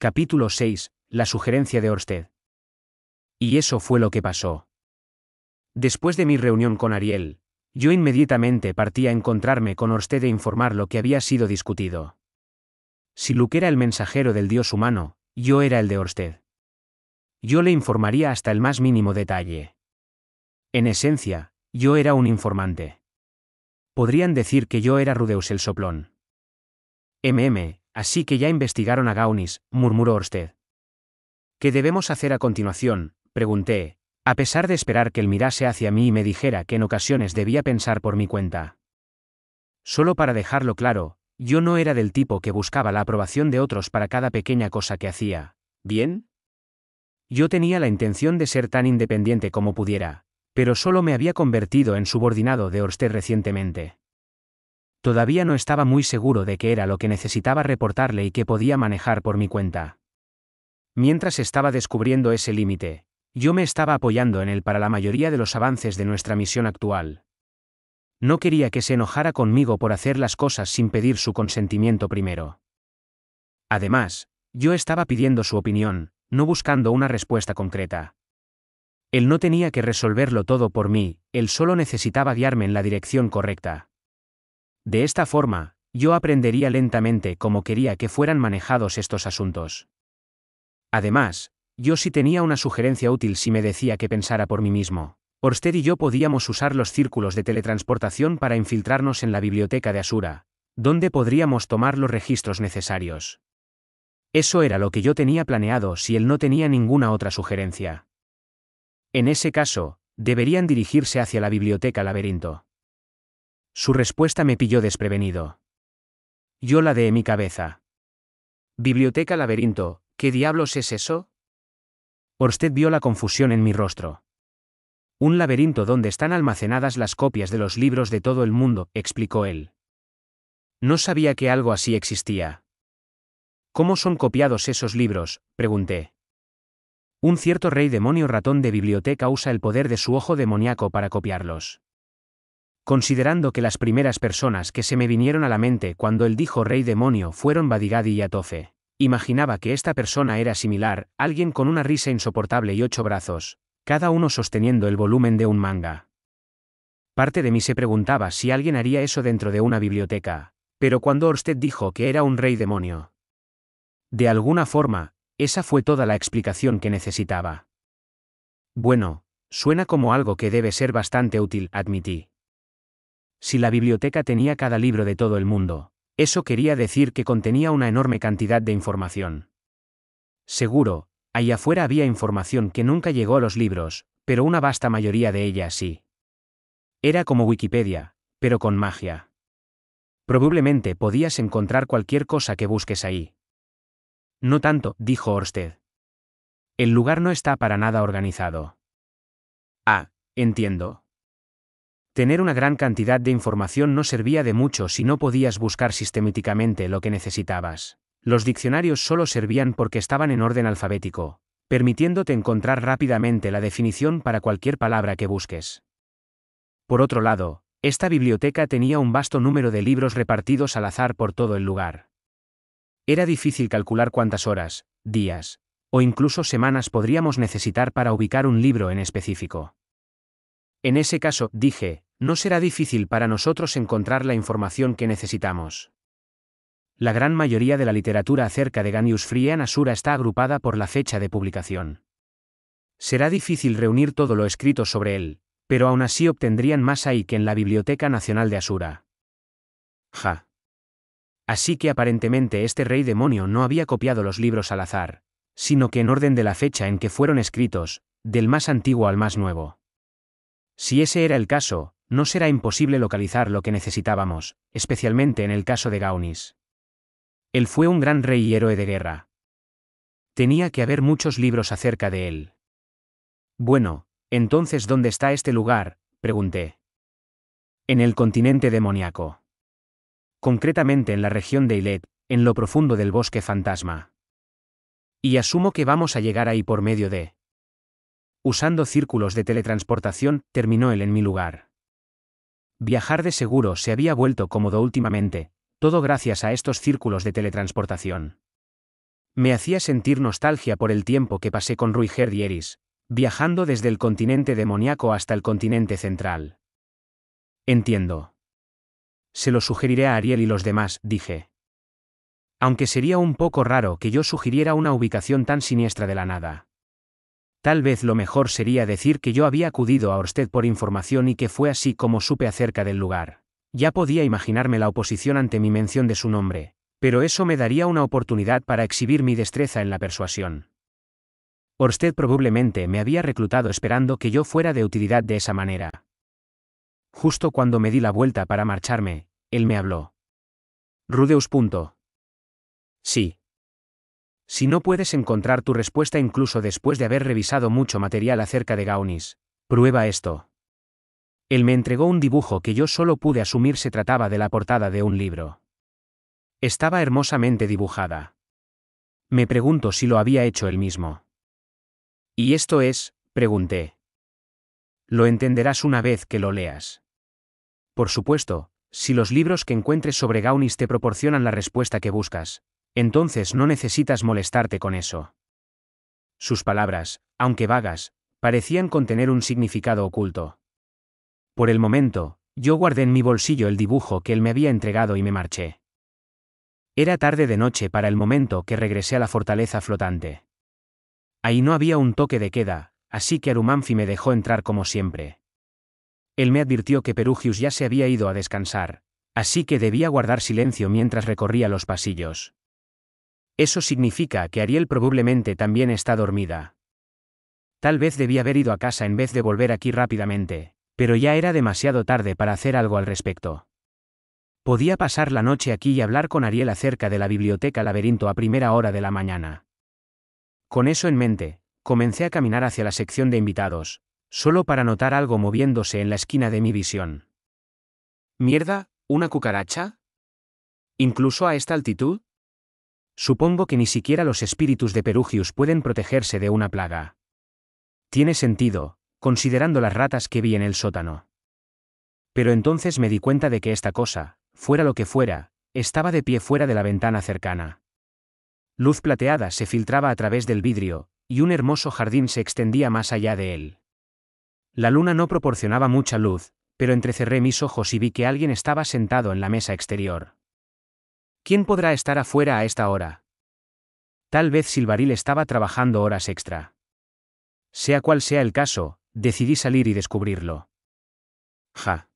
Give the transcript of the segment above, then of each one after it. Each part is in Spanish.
Capítulo 6. La sugerencia de Orsted. Y eso fue lo que pasó. Después de mi reunión con Ariel, yo inmediatamente partí a encontrarme con Orsted e informar lo que había sido discutido. Si Luke era el mensajero del dios humano, yo era el de Orsted. Yo le informaría hasta el más mínimo detalle. En esencia, yo era un informante. Podrían decir que yo era Rudeus el soplón. MM, Así que ya investigaron a Gaunis, murmuró Orsted. ¿Qué debemos hacer a continuación? pregunté, a pesar de esperar que él mirase hacia mí y me dijera que en ocasiones debía pensar por mi cuenta. Solo para dejarlo claro, yo no era del tipo que buscaba la aprobación de otros para cada pequeña cosa que hacía. ¿Bien? Yo tenía la intención de ser tan independiente como pudiera, pero solo me había convertido en subordinado de Orsted recientemente. Todavía no estaba muy seguro de qué era lo que necesitaba reportarle y que podía manejar por mi cuenta. Mientras estaba descubriendo ese límite, yo me estaba apoyando en él para la mayoría de los avances de nuestra misión actual. No quería que se enojara conmigo por hacer las cosas sin pedir su consentimiento primero. Además, yo estaba pidiendo su opinión, no buscando una respuesta concreta. Él no tenía que resolverlo todo por mí, él solo necesitaba guiarme en la dirección correcta. De esta forma, yo aprendería lentamente cómo quería que fueran manejados estos asuntos. Además, yo sí tenía una sugerencia útil si me decía que pensara por mí mismo. Orsted y yo podíamos usar los círculos de teletransportación para infiltrarnos en la biblioteca de Asura, donde podríamos tomar los registros necesarios. Eso era lo que yo tenía planeado si él no tenía ninguna otra sugerencia. En ese caso, deberían dirigirse hacia la biblioteca laberinto. Su respuesta me pilló desprevenido. Yo la de mi cabeza. Biblioteca Laberinto, ¿qué diablos es eso? Orsted vio la confusión en mi rostro. Un laberinto donde están almacenadas las copias de los libros de todo el mundo, explicó él. No sabía que algo así existía. ¿Cómo son copiados esos libros? pregunté. Un cierto rey demonio ratón de biblioteca usa el poder de su ojo demoníaco para copiarlos considerando que las primeras personas que se me vinieron a la mente cuando él dijo rey demonio fueron Badigadi y Atofe. Imaginaba que esta persona era similar, alguien con una risa insoportable y ocho brazos, cada uno sosteniendo el volumen de un manga. Parte de mí se preguntaba si alguien haría eso dentro de una biblioteca, pero cuando Orsted dijo que era un rey demonio. De alguna forma, esa fue toda la explicación que necesitaba. Bueno, suena como algo que debe ser bastante útil, admití. Si la biblioteca tenía cada libro de todo el mundo, eso quería decir que contenía una enorme cantidad de información. Seguro, allá afuera había información que nunca llegó a los libros, pero una vasta mayoría de ella sí. Era como Wikipedia, pero con magia. Probablemente podías encontrar cualquier cosa que busques ahí. No tanto, dijo Orsted. El lugar no está para nada organizado. Ah, entiendo. Tener una gran cantidad de información no servía de mucho si no podías buscar sistemáticamente lo que necesitabas. Los diccionarios solo servían porque estaban en orden alfabético, permitiéndote encontrar rápidamente la definición para cualquier palabra que busques. Por otro lado, esta biblioteca tenía un vasto número de libros repartidos al azar por todo el lugar. Era difícil calcular cuántas horas, días, o incluso semanas podríamos necesitar para ubicar un libro en específico. En ese caso, dije, no será difícil para nosotros encontrar la información que necesitamos. La gran mayoría de la literatura acerca de Ganius en Asura está agrupada por la fecha de publicación. Será difícil reunir todo lo escrito sobre él, pero aún así obtendrían más ahí que en la Biblioteca Nacional de Asura. Ja. Así que aparentemente este rey demonio no había copiado los libros al azar, sino que en orden de la fecha en que fueron escritos, del más antiguo al más nuevo. Si ese era el caso, no será imposible localizar lo que necesitábamos, especialmente en el caso de Gaunis. Él fue un gran rey y héroe de guerra. Tenía que haber muchos libros acerca de él. Bueno, entonces ¿dónde está este lugar? pregunté. En el continente demoníaco. Concretamente en la región de Ilet, en lo profundo del bosque fantasma. Y asumo que vamos a llegar ahí por medio de... Usando círculos de teletransportación, terminó él en mi lugar. Viajar de seguro se había vuelto cómodo últimamente, todo gracias a estos círculos de teletransportación. Me hacía sentir nostalgia por el tiempo que pasé con Ruiger Eris, viajando desde el continente demoníaco hasta el continente central. Entiendo. Se lo sugeriré a Ariel y los demás, dije. Aunque sería un poco raro que yo sugiriera una ubicación tan siniestra de la nada. Tal vez lo mejor sería decir que yo había acudido a usted por información y que fue así como supe acerca del lugar. Ya podía imaginarme la oposición ante mi mención de su nombre, pero eso me daría una oportunidad para exhibir mi destreza en la persuasión. Orsted probablemente me había reclutado esperando que yo fuera de utilidad de esa manera. Justo cuando me di la vuelta para marcharme, él me habló. Rudeus. Sí, si no puedes encontrar tu respuesta incluso después de haber revisado mucho material acerca de Gaunis, prueba esto. Él me entregó un dibujo que yo solo pude asumir se trataba de la portada de un libro. Estaba hermosamente dibujada. Me pregunto si lo había hecho él mismo. ¿Y esto es? pregunté. Lo entenderás una vez que lo leas. Por supuesto, si los libros que encuentres sobre Gaunis te proporcionan la respuesta que buscas, entonces no necesitas molestarte con eso. Sus palabras, aunque vagas, parecían contener un significado oculto. Por el momento, yo guardé en mi bolsillo el dibujo que él me había entregado y me marché. Era tarde de noche para el momento que regresé a la fortaleza flotante. Ahí no había un toque de queda, así que Arumanfi me dejó entrar como siempre. Él me advirtió que Perugius ya se había ido a descansar, así que debía guardar silencio mientras recorría los pasillos. Eso significa que Ariel probablemente también está dormida. Tal vez debía haber ido a casa en vez de volver aquí rápidamente, pero ya era demasiado tarde para hacer algo al respecto. Podía pasar la noche aquí y hablar con Ariel acerca de la biblioteca laberinto a primera hora de la mañana. Con eso en mente, comencé a caminar hacia la sección de invitados, solo para notar algo moviéndose en la esquina de mi visión. ¿Mierda? ¿Una cucaracha? ¿Incluso a esta altitud? Supongo que ni siquiera los espíritus de Perugius pueden protegerse de una plaga. Tiene sentido, considerando las ratas que vi en el sótano. Pero entonces me di cuenta de que esta cosa, fuera lo que fuera, estaba de pie fuera de la ventana cercana. Luz plateada se filtraba a través del vidrio, y un hermoso jardín se extendía más allá de él. La luna no proporcionaba mucha luz, pero entrecerré mis ojos y vi que alguien estaba sentado en la mesa exterior. ¿Quién podrá estar afuera a esta hora? Tal vez Silvaril estaba trabajando horas extra. Sea cual sea el caso, decidí salir y descubrirlo. Ja.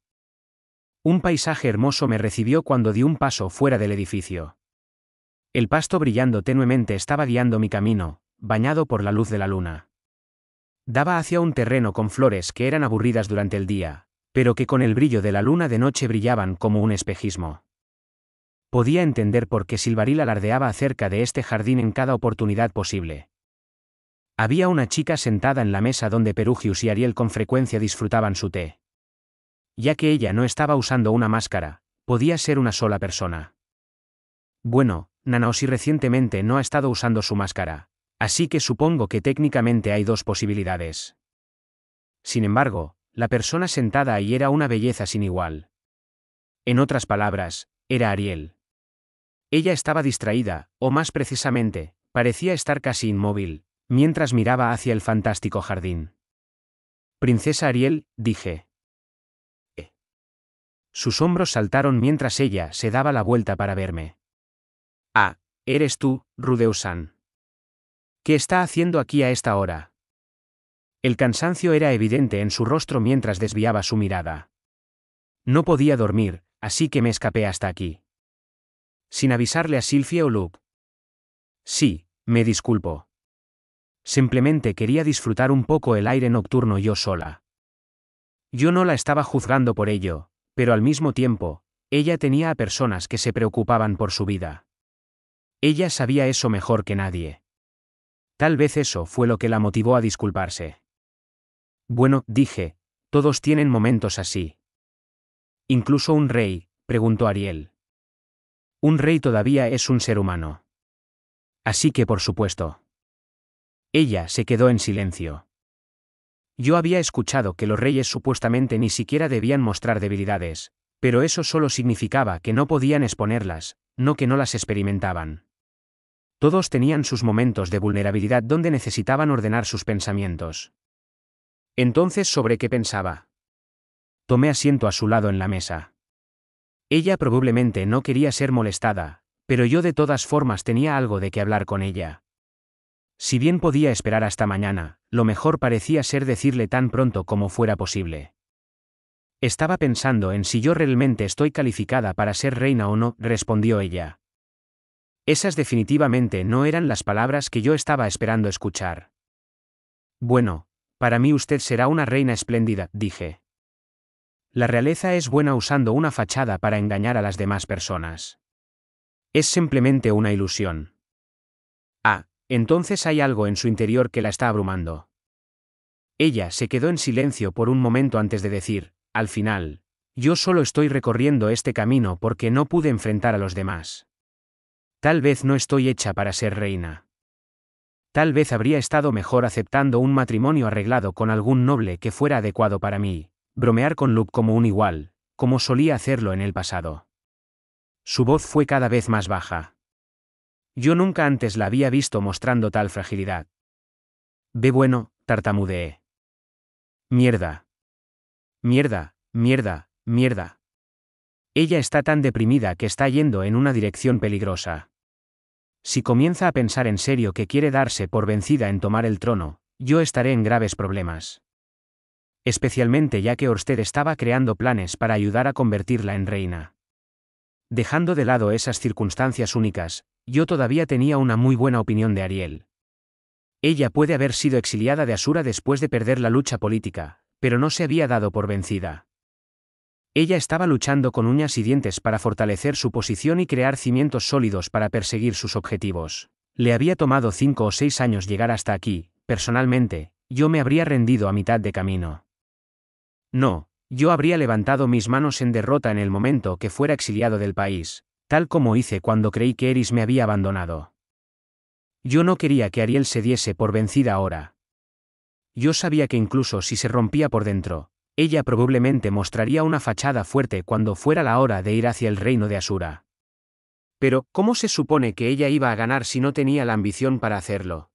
Un paisaje hermoso me recibió cuando di un paso fuera del edificio. El pasto brillando tenuemente estaba guiando mi camino, bañado por la luz de la luna. Daba hacia un terreno con flores que eran aburridas durante el día, pero que con el brillo de la luna de noche brillaban como un espejismo. Podía entender por qué Silvaril alardeaba acerca de este jardín en cada oportunidad posible. Había una chica sentada en la mesa donde Perugius y Ariel con frecuencia disfrutaban su té. Ya que ella no estaba usando una máscara, podía ser una sola persona. Bueno, Nanaoshi recientemente no ha estado usando su máscara, así que supongo que técnicamente hay dos posibilidades. Sin embargo, la persona sentada ahí era una belleza sin igual. En otras palabras, era Ariel. Ella estaba distraída, o más precisamente, parecía estar casi inmóvil, mientras miraba hacia el fantástico jardín. Princesa Ariel, dije. Eh. Sus hombros saltaron mientras ella se daba la vuelta para verme. Ah, eres tú, Rudeusan. ¿Qué está haciendo aquí a esta hora? El cansancio era evidente en su rostro mientras desviaba su mirada. No podía dormir, así que me escapé hasta aquí sin avisarle a Silvia o Luke. Sí, me disculpo. Simplemente quería disfrutar un poco el aire nocturno yo sola. Yo no la estaba juzgando por ello, pero al mismo tiempo, ella tenía a personas que se preocupaban por su vida. Ella sabía eso mejor que nadie. Tal vez eso fue lo que la motivó a disculparse. Bueno, dije, todos tienen momentos así. Incluso un rey, preguntó Ariel. Un rey todavía es un ser humano. Así que por supuesto. Ella se quedó en silencio. Yo había escuchado que los reyes supuestamente ni siquiera debían mostrar debilidades, pero eso solo significaba que no podían exponerlas, no que no las experimentaban. Todos tenían sus momentos de vulnerabilidad donde necesitaban ordenar sus pensamientos. Entonces, ¿sobre qué pensaba? Tomé asiento a su lado en la mesa. Ella probablemente no quería ser molestada, pero yo de todas formas tenía algo de que hablar con ella. Si bien podía esperar hasta mañana, lo mejor parecía ser decirle tan pronto como fuera posible. Estaba pensando en si yo realmente estoy calificada para ser reina o no, respondió ella. Esas definitivamente no eran las palabras que yo estaba esperando escuchar. Bueno, para mí usted será una reina espléndida, dije. La realeza es buena usando una fachada para engañar a las demás personas. Es simplemente una ilusión. Ah, entonces hay algo en su interior que la está abrumando. Ella se quedó en silencio por un momento antes de decir, al final, yo solo estoy recorriendo este camino porque no pude enfrentar a los demás. Tal vez no estoy hecha para ser reina. Tal vez habría estado mejor aceptando un matrimonio arreglado con algún noble que fuera adecuado para mí, bromear con Luke como un igual, como solía hacerlo en el pasado. Su voz fue cada vez más baja. Yo nunca antes la había visto mostrando tal fragilidad. Ve bueno, tartamudeé. Mierda. Mierda, mierda, mierda. Ella está tan deprimida que está yendo en una dirección peligrosa. Si comienza a pensar en serio que quiere darse por vencida en tomar el trono, yo estaré en graves problemas especialmente ya que Orsted estaba creando planes para ayudar a convertirla en reina. Dejando de lado esas circunstancias únicas, yo todavía tenía una muy buena opinión de Ariel. Ella puede haber sido exiliada de Asura después de perder la lucha política, pero no se había dado por vencida. Ella estaba luchando con uñas y dientes para fortalecer su posición y crear cimientos sólidos para perseguir sus objetivos. Le había tomado cinco o seis años llegar hasta aquí, personalmente, yo me habría rendido a mitad de camino. No, yo habría levantado mis manos en derrota en el momento que fuera exiliado del país, tal como hice cuando creí que Eris me había abandonado. Yo no quería que Ariel se diese por vencida ahora. Yo sabía que incluso si se rompía por dentro, ella probablemente mostraría una fachada fuerte cuando fuera la hora de ir hacia el reino de Asura. Pero, ¿cómo se supone que ella iba a ganar si no tenía la ambición para hacerlo?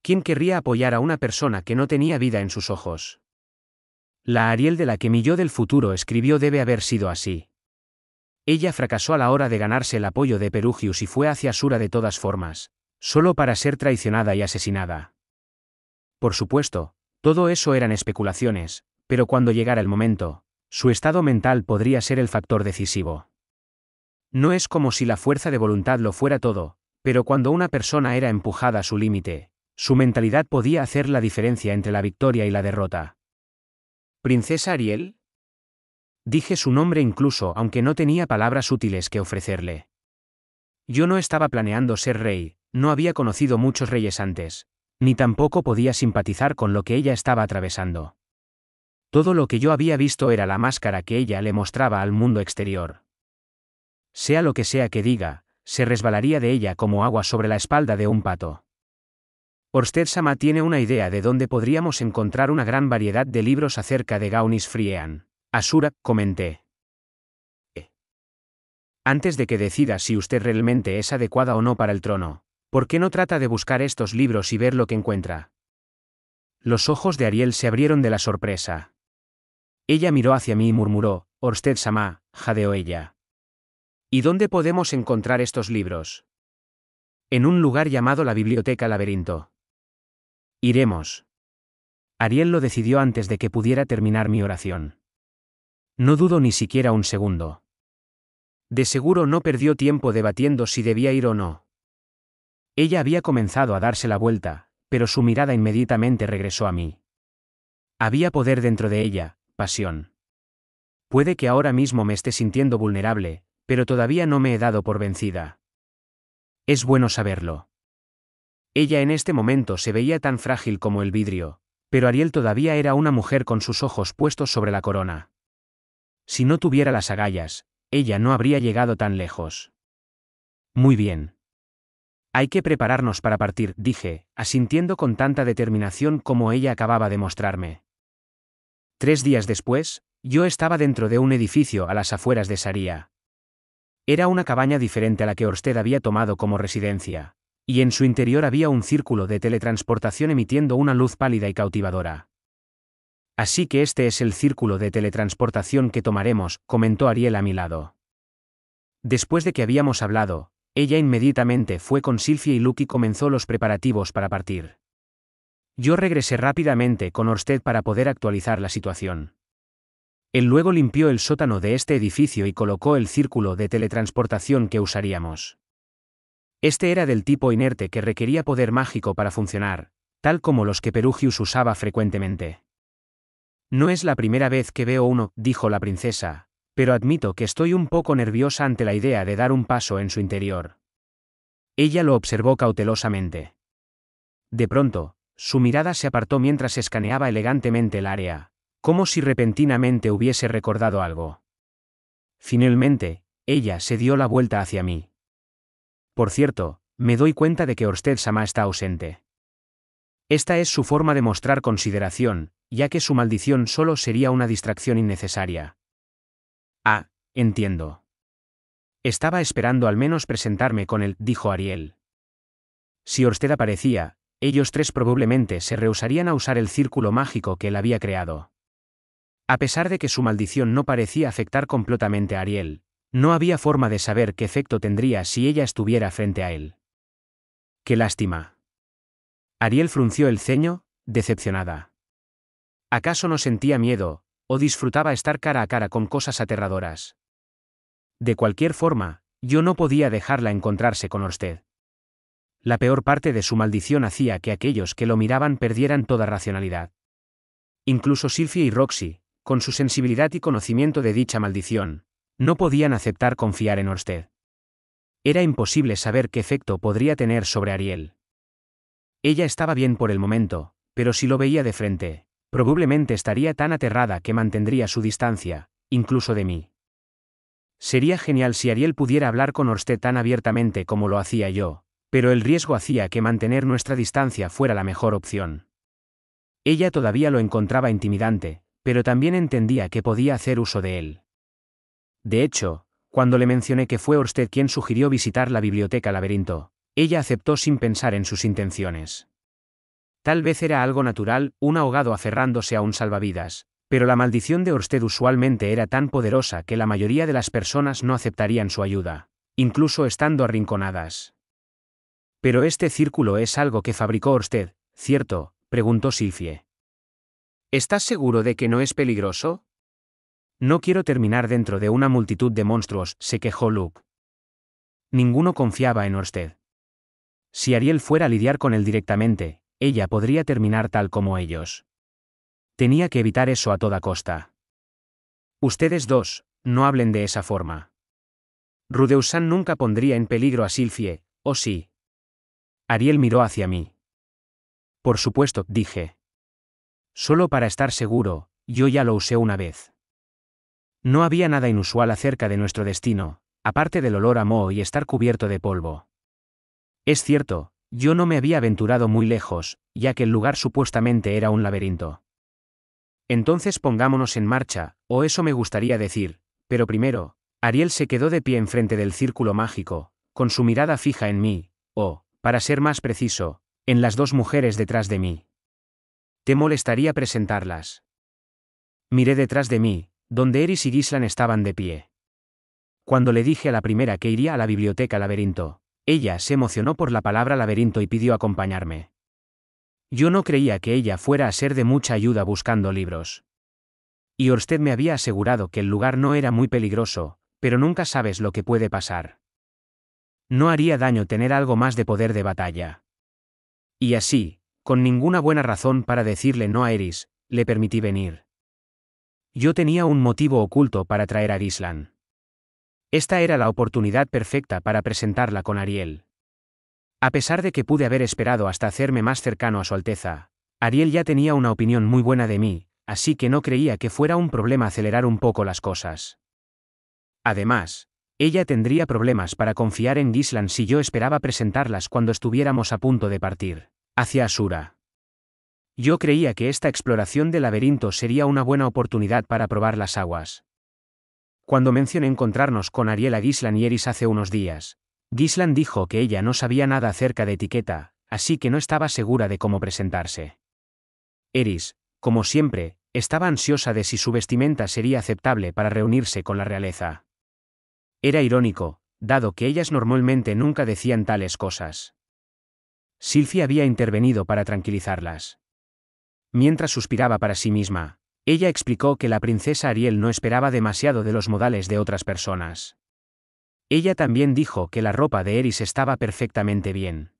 ¿Quién querría apoyar a una persona que no tenía vida en sus ojos? La Ariel de la que Milló del futuro escribió debe haber sido así. Ella fracasó a la hora de ganarse el apoyo de Perugius y fue hacia Sura de todas formas, solo para ser traicionada y asesinada. Por supuesto, todo eso eran especulaciones, pero cuando llegara el momento, su estado mental podría ser el factor decisivo. No es como si la fuerza de voluntad lo fuera todo, pero cuando una persona era empujada a su límite, su mentalidad podía hacer la diferencia entre la victoria y la derrota. Princesa Ariel. Dije su nombre incluso aunque no tenía palabras útiles que ofrecerle. Yo no estaba planeando ser rey, no había conocido muchos reyes antes, ni tampoco podía simpatizar con lo que ella estaba atravesando. Todo lo que yo había visto era la máscara que ella le mostraba al mundo exterior. Sea lo que sea que diga, se resbalaría de ella como agua sobre la espalda de un pato. Orsted Sama tiene una idea de dónde podríamos encontrar una gran variedad de libros acerca de Gaunis Friean. Asura, comenté. Eh. Antes de que decida si usted realmente es adecuada o no para el trono, ¿por qué no trata de buscar estos libros y ver lo que encuentra? Los ojos de Ariel se abrieron de la sorpresa. Ella miró hacia mí y murmuró, Orsted Sama, jadeó ella. ¿Y dónde podemos encontrar estos libros? En un lugar llamado la Biblioteca Laberinto. Iremos. Ariel lo decidió antes de que pudiera terminar mi oración. No dudo ni siquiera un segundo. De seguro no perdió tiempo debatiendo si debía ir o no. Ella había comenzado a darse la vuelta, pero su mirada inmediatamente regresó a mí. Había poder dentro de ella, pasión. Puede que ahora mismo me esté sintiendo vulnerable, pero todavía no me he dado por vencida. Es bueno saberlo. Ella en este momento se veía tan frágil como el vidrio, pero Ariel todavía era una mujer con sus ojos puestos sobre la corona. Si no tuviera las agallas, ella no habría llegado tan lejos. Muy bien. Hay que prepararnos para partir, dije, asintiendo con tanta determinación como ella acababa de mostrarme. Tres días después, yo estaba dentro de un edificio a las afueras de Saría. Era una cabaña diferente a la que Orsted había tomado como residencia y en su interior había un círculo de teletransportación emitiendo una luz pálida y cautivadora. Así que este es el círculo de teletransportación que tomaremos, comentó Ariel a mi lado. Después de que habíamos hablado, ella inmediatamente fue con Silvia y Luke y comenzó los preparativos para partir. Yo regresé rápidamente con Orsted para poder actualizar la situación. Él luego limpió el sótano de este edificio y colocó el círculo de teletransportación que usaríamos. Este era del tipo inerte que requería poder mágico para funcionar, tal como los que Perugius usaba frecuentemente. No es la primera vez que veo uno, dijo la princesa, pero admito que estoy un poco nerviosa ante la idea de dar un paso en su interior. Ella lo observó cautelosamente. De pronto, su mirada se apartó mientras escaneaba elegantemente el área, como si repentinamente hubiese recordado algo. Finalmente, ella se dio la vuelta hacia mí. Por cierto, me doy cuenta de que Orsted Sama está ausente. Esta es su forma de mostrar consideración, ya que su maldición solo sería una distracción innecesaria. Ah, entiendo. Estaba esperando al menos presentarme con él, dijo Ariel. Si Orsted aparecía, ellos tres probablemente se rehusarían a usar el círculo mágico que él había creado. A pesar de que su maldición no parecía afectar completamente a Ariel, no había forma de saber qué efecto tendría si ella estuviera frente a él. ¡Qué lástima! Ariel frunció el ceño, decepcionada. ¿Acaso no sentía miedo, o disfrutaba estar cara a cara con cosas aterradoras? De cualquier forma, yo no podía dejarla encontrarse con usted. La peor parte de su maldición hacía que aquellos que lo miraban perdieran toda racionalidad. Incluso Silvia y Roxy, con su sensibilidad y conocimiento de dicha maldición, no podían aceptar confiar en Orsted. Era imposible saber qué efecto podría tener sobre Ariel. Ella estaba bien por el momento, pero si lo veía de frente, probablemente estaría tan aterrada que mantendría su distancia, incluso de mí. Sería genial si Ariel pudiera hablar con Orsted tan abiertamente como lo hacía yo, pero el riesgo hacía que mantener nuestra distancia fuera la mejor opción. Ella todavía lo encontraba intimidante, pero también entendía que podía hacer uso de él. De hecho, cuando le mencioné que fue usted quien sugirió visitar la biblioteca Laberinto, ella aceptó sin pensar en sus intenciones. Tal vez era algo natural, un ahogado aferrándose a un salvavidas, pero la maldición de usted usualmente era tan poderosa que la mayoría de las personas no aceptarían su ayuda, incluso estando arrinconadas. Pero este círculo es algo que fabricó usted, ¿cierto? preguntó Silfie. ¿Estás seguro de que no es peligroso? No quiero terminar dentro de una multitud de monstruos, se quejó Luke. Ninguno confiaba en usted. Si Ariel fuera a lidiar con él directamente, ella podría terminar tal como ellos. Tenía que evitar eso a toda costa. Ustedes dos, no hablen de esa forma. Rudeusan nunca pondría en peligro a Silfie, ¿o sí? Ariel miró hacia mí. Por supuesto, dije. Solo para estar seguro, yo ya lo usé una vez. No había nada inusual acerca de nuestro destino, aparte del olor a moho y estar cubierto de polvo. Es cierto, yo no me había aventurado muy lejos, ya que el lugar supuestamente era un laberinto. Entonces pongámonos en marcha, o eso me gustaría decir, pero primero, Ariel se quedó de pie enfrente del círculo mágico, con su mirada fija en mí, o, para ser más preciso, en las dos mujeres detrás de mí. Te molestaría presentarlas. Miré detrás de mí, donde Eris y Gislan estaban de pie. Cuando le dije a la primera que iría a la biblioteca laberinto, ella se emocionó por la palabra laberinto y pidió acompañarme. Yo no creía que ella fuera a ser de mucha ayuda buscando libros. Y usted me había asegurado que el lugar no era muy peligroso, pero nunca sabes lo que puede pasar. No haría daño tener algo más de poder de batalla. Y así, con ninguna buena razón para decirle no a Eris, le permití venir. Yo tenía un motivo oculto para traer a Gislan. Esta era la oportunidad perfecta para presentarla con Ariel. A pesar de que pude haber esperado hasta hacerme más cercano a Su Alteza, Ariel ya tenía una opinión muy buena de mí, así que no creía que fuera un problema acelerar un poco las cosas. Además, ella tendría problemas para confiar en Gislan si yo esperaba presentarlas cuando estuviéramos a punto de partir, hacia Asura. Yo creía que esta exploración del laberinto sería una buena oportunidad para probar las aguas. Cuando mencioné encontrarnos con Ariela Gislan y Eris hace unos días, Gislan dijo que ella no sabía nada acerca de etiqueta, así que no estaba segura de cómo presentarse. Eris, como siempre, estaba ansiosa de si su vestimenta sería aceptable para reunirse con la realeza. Era irónico, dado que ellas normalmente nunca decían tales cosas. Silvia había intervenido para tranquilizarlas. Mientras suspiraba para sí misma, ella explicó que la princesa Ariel no esperaba demasiado de los modales de otras personas. Ella también dijo que la ropa de Eris estaba perfectamente bien.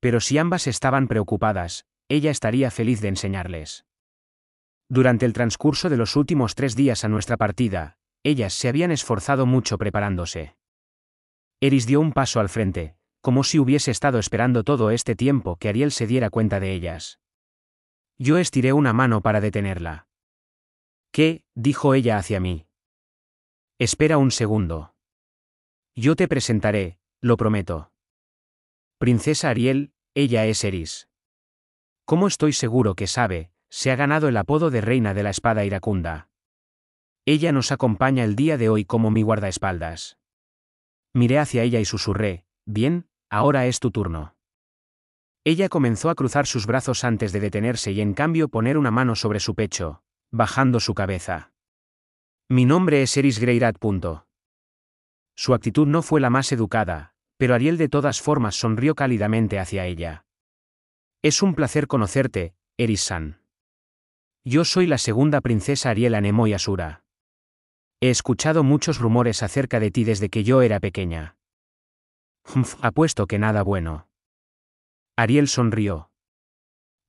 Pero si ambas estaban preocupadas, ella estaría feliz de enseñarles. Durante el transcurso de los últimos tres días a nuestra partida, ellas se habían esforzado mucho preparándose. Eris dio un paso al frente, como si hubiese estado esperando todo este tiempo que Ariel se diera cuenta de ellas. Yo estiré una mano para detenerla. ¿Qué? dijo ella hacia mí. Espera un segundo. Yo te presentaré, lo prometo. Princesa Ariel, ella es Eris. —Cómo estoy seguro que sabe, se ha ganado el apodo de Reina de la Espada Iracunda. Ella nos acompaña el día de hoy como mi guardaespaldas. Miré hacia ella y susurré, bien, ahora es tu turno. Ella comenzó a cruzar sus brazos antes de detenerse y en cambio poner una mano sobre su pecho, bajando su cabeza. Mi nombre es Eris Greirat. Su actitud no fue la más educada, pero Ariel de todas formas sonrió cálidamente hacia ella. Es un placer conocerte, Eris-san. Yo soy la segunda princesa Ariel Anemoy Asura. He escuchado muchos rumores acerca de ti desde que yo era pequeña. Humph, apuesto que nada bueno. Ariel sonrió.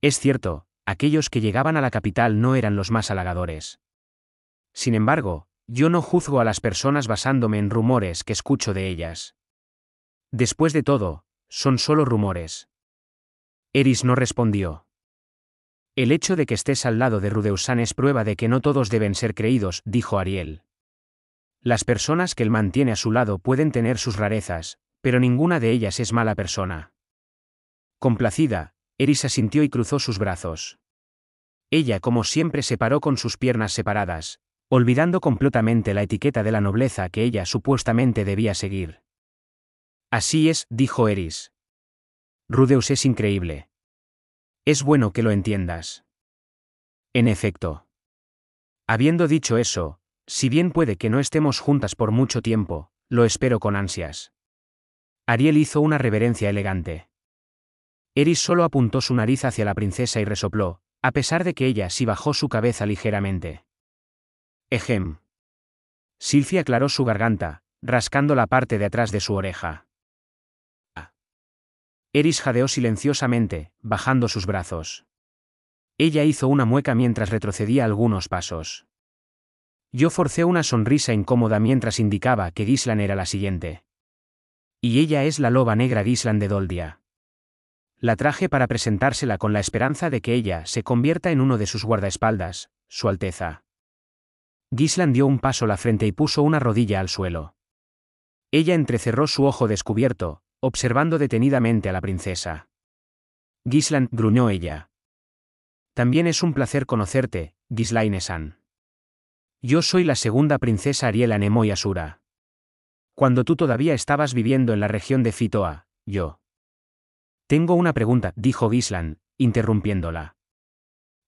Es cierto, aquellos que llegaban a la capital no eran los más halagadores. Sin embargo, yo no juzgo a las personas basándome en rumores que escucho de ellas. Después de todo, son solo rumores. Eris no respondió. El hecho de que estés al lado de Rudeusan es prueba de que no todos deben ser creídos, dijo Ariel. Las personas que él mantiene a su lado pueden tener sus rarezas, pero ninguna de ellas es mala persona. Complacida, Eris asintió y cruzó sus brazos. Ella, como siempre, se paró con sus piernas separadas, olvidando completamente la etiqueta de la nobleza que ella supuestamente debía seguir. Así es, dijo Eris. Rudeus es increíble. Es bueno que lo entiendas. En efecto. Habiendo dicho eso, si bien puede que no estemos juntas por mucho tiempo, lo espero con ansias. Ariel hizo una reverencia elegante. Eris solo apuntó su nariz hacia la princesa y resopló, a pesar de que ella sí bajó su cabeza ligeramente. Ejem. Silvia aclaró su garganta, rascando la parte de atrás de su oreja. Ah. Eris jadeó silenciosamente, bajando sus brazos. Ella hizo una mueca mientras retrocedía algunos pasos. Yo forcé una sonrisa incómoda mientras indicaba que Gislan era la siguiente. Y ella es la loba negra Gislan de Doldia. La traje para presentársela con la esperanza de que ella se convierta en uno de sus guardaespaldas, Su Alteza. Gisland dio un paso la frente y puso una rodilla al suelo. Ella entrecerró su ojo descubierto, observando detenidamente a la princesa. Gisland gruñó ella. También es un placer conocerte, Gislaine-san. Yo soy la segunda princesa Ariela Nemo Cuando tú todavía estabas viviendo en la región de Fitoa, yo. Tengo una pregunta, dijo Gisland, interrumpiéndola.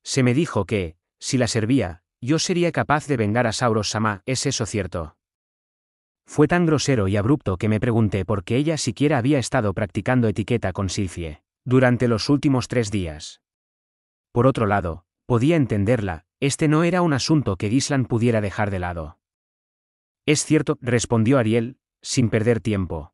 Se me dijo que, si la servía, yo sería capaz de vengar a Sauros samá ¿es eso cierto? Fue tan grosero y abrupto que me pregunté por qué ella siquiera había estado practicando etiqueta con Silfie durante los últimos tres días. Por otro lado, podía entenderla, este no era un asunto que Gisland pudiera dejar de lado. Es cierto, respondió Ariel, sin perder tiempo.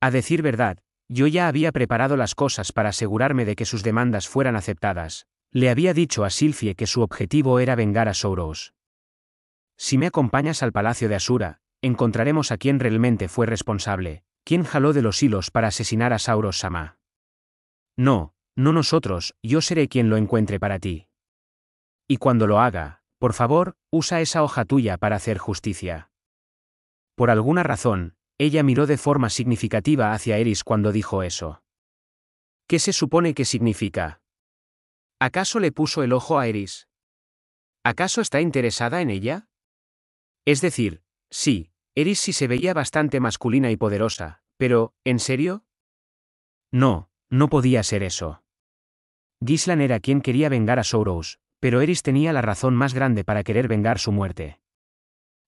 A decir verdad, yo ya había preparado las cosas para asegurarme de que sus demandas fueran aceptadas. Le había dicho a Silfie que su objetivo era vengar a Sauros. Si me acompañas al palacio de Asura, encontraremos a quien realmente fue responsable, quien jaló de los hilos para asesinar a Sauros Sama. No, no nosotros, yo seré quien lo encuentre para ti. Y cuando lo haga, por favor, usa esa hoja tuya para hacer justicia. Por alguna razón, ella miró de forma significativa hacia Eris cuando dijo eso. ¿Qué se supone que significa? ¿Acaso le puso el ojo a Eris? ¿Acaso está interesada en ella? Es decir, sí, Eris sí se veía bastante masculina y poderosa, pero, ¿en serio? No, no podía ser eso. Gislan era quien quería vengar a Soros, pero Eris tenía la razón más grande para querer vengar su muerte.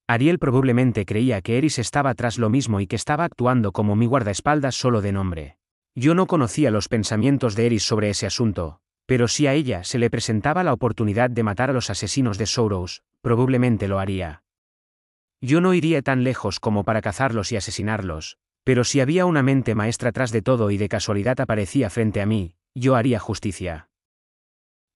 Ariel probablemente creía que Eris estaba tras lo mismo y que estaba actuando como mi guardaespaldas solo de nombre. Yo no conocía los pensamientos de Eris sobre ese asunto, pero si a ella se le presentaba la oportunidad de matar a los asesinos de Soros, probablemente lo haría. Yo no iría tan lejos como para cazarlos y asesinarlos, pero si había una mente maestra tras de todo y de casualidad aparecía frente a mí, yo haría justicia.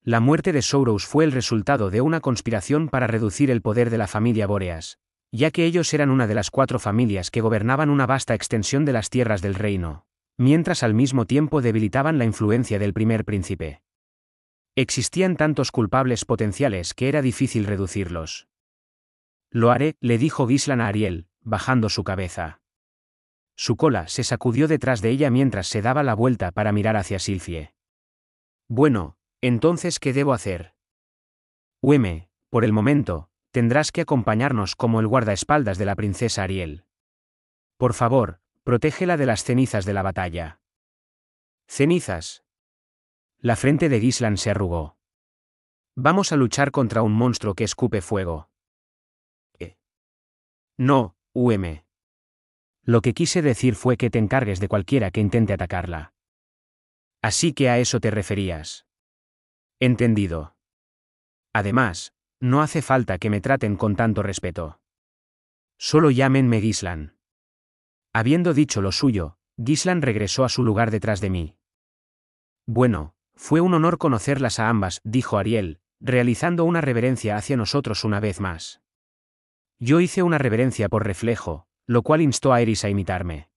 La muerte de Soros fue el resultado de una conspiración para reducir el poder de la familia Boreas, ya que ellos eran una de las cuatro familias que gobernaban una vasta extensión de las tierras del reino, mientras al mismo tiempo debilitaban la influencia del primer príncipe. Existían tantos culpables potenciales que era difícil reducirlos. Lo haré, le dijo Gislan a Ariel, bajando su cabeza. Su cola se sacudió detrás de ella mientras se daba la vuelta para mirar hacia Silfie. Bueno, entonces, ¿qué debo hacer? —Hueme, por el momento, tendrás que acompañarnos como el guardaespaldas de la princesa Ariel. Por favor, protégela de las cenizas de la batalla. Cenizas. La frente de Gislan se arrugó. Vamos a luchar contra un monstruo que escupe fuego. Eh. No, UM. Lo que quise decir fue que te encargues de cualquiera que intente atacarla. Así que a eso te referías. Entendido. Además, no hace falta que me traten con tanto respeto. Solo llámenme Gislan. Habiendo dicho lo suyo, Gislan regresó a su lugar detrás de mí. Bueno, fue un honor conocerlas a ambas, dijo Ariel, realizando una reverencia hacia nosotros una vez más. Yo hice una reverencia por reflejo, lo cual instó a Eris a imitarme.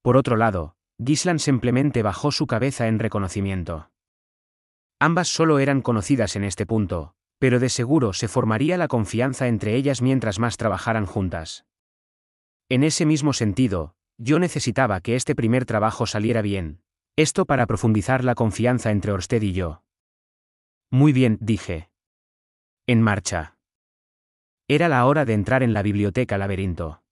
Por otro lado, Gislan simplemente bajó su cabeza en reconocimiento. Ambas solo eran conocidas en este punto, pero de seguro se formaría la confianza entre ellas mientras más trabajaran juntas. En ese mismo sentido, yo necesitaba que este primer trabajo saliera bien, esto para profundizar la confianza entre Orsted y yo. Muy bien, dije. En marcha. Era la hora de entrar en la biblioteca laberinto.